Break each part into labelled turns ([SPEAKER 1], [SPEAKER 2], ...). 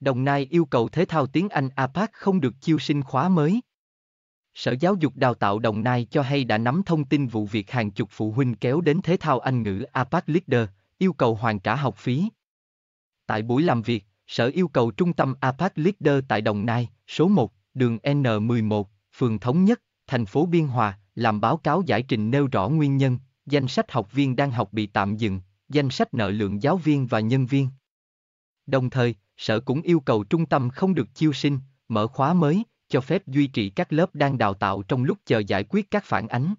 [SPEAKER 1] Đồng Nai yêu cầu thể thao tiếng Anh APAC không được chiêu sinh khóa mới. Sở Giáo dục Đào tạo Đồng Nai cho hay đã nắm thông tin vụ việc hàng chục phụ huynh kéo đến thể thao Anh ngữ APAC Leader, yêu cầu hoàn trả học phí. Tại buổi làm việc, Sở yêu cầu trung tâm APAC Leader tại Đồng Nai, số 1, đường N11, phường Thống Nhất, thành phố Biên Hòa, làm báo cáo giải trình nêu rõ nguyên nhân, danh sách học viên đang học bị tạm dừng, danh sách nợ lượng giáo viên và nhân viên. Đồng thời, sở cũng yêu cầu trung tâm không được chiêu sinh, mở khóa mới, cho phép duy trì các lớp đang đào tạo trong lúc chờ giải quyết các phản ánh.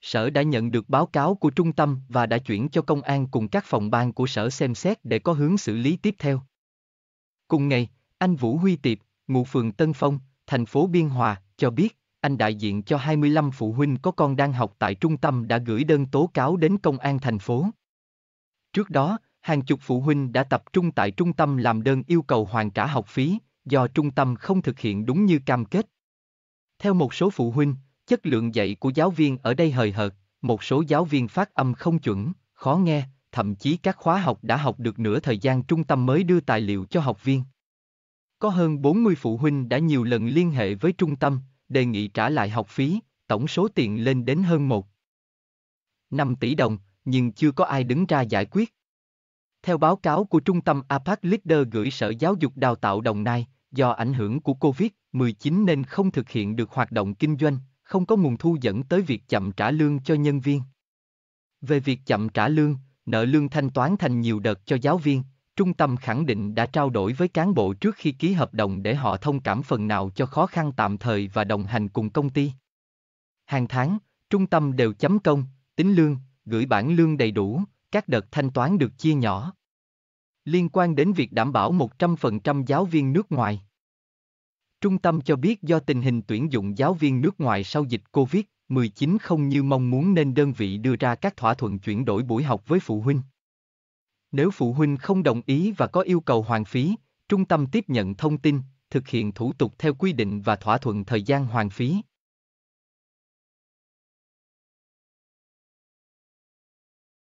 [SPEAKER 1] Sở đã nhận được báo cáo của trung tâm và đã chuyển cho công an cùng các phòng ban của sở xem xét để có hướng xử lý tiếp theo. Cùng ngày, anh Vũ Huy Tiệp, ngụ phường Tân Phong, thành phố Biên Hòa, cho biết, anh đại diện cho 25 phụ huynh có con đang học tại trung tâm đã gửi đơn tố cáo đến công an thành phố. Trước đó, hàng chục phụ huynh đã tập trung tại trung tâm làm đơn yêu cầu hoàn trả học phí, do trung tâm không thực hiện đúng như cam kết. Theo một số phụ huynh, chất lượng dạy của giáo viên ở đây hời hợt, một số giáo viên phát âm không chuẩn, khó nghe, thậm chí các khóa học đã học được nửa thời gian trung tâm mới đưa tài liệu cho học viên. Có hơn 40 phụ huynh đã nhiều lần liên hệ với trung tâm, đề nghị trả lại học phí, tổng số tiền lên đến hơn 1. 5 tỷ đồng, nhưng chưa có ai đứng ra giải quyết. Theo báo cáo của trung tâm APAC Leader gửi Sở Giáo dục Đào tạo Đồng Nai, do ảnh hưởng của COVID-19 nên không thực hiện được hoạt động kinh doanh, không có nguồn thu dẫn tới việc chậm trả lương cho nhân viên. Về việc chậm trả lương, nợ lương thanh toán thành nhiều đợt cho giáo viên, trung tâm khẳng định đã trao đổi với cán bộ trước khi ký hợp đồng để họ thông cảm phần nào cho khó khăn tạm thời và đồng hành cùng công ty. Hàng tháng, trung tâm đều chấm công, tính lương, gửi bản lương đầy đủ, các đợt thanh toán được chia nhỏ, liên quan đến việc đảm bảo 100% giáo viên nước ngoài. Trung tâm cho biết do tình hình tuyển dụng giáo viên nước ngoài sau dịch COVID-19 không như mong muốn nên đơn vị đưa ra các thỏa thuận chuyển đổi buổi học với phụ huynh. Nếu phụ huynh không đồng ý và có yêu cầu hoàn phí, trung tâm tiếp nhận thông tin, thực hiện thủ tục theo quy định và thỏa thuận thời gian hoàn phí.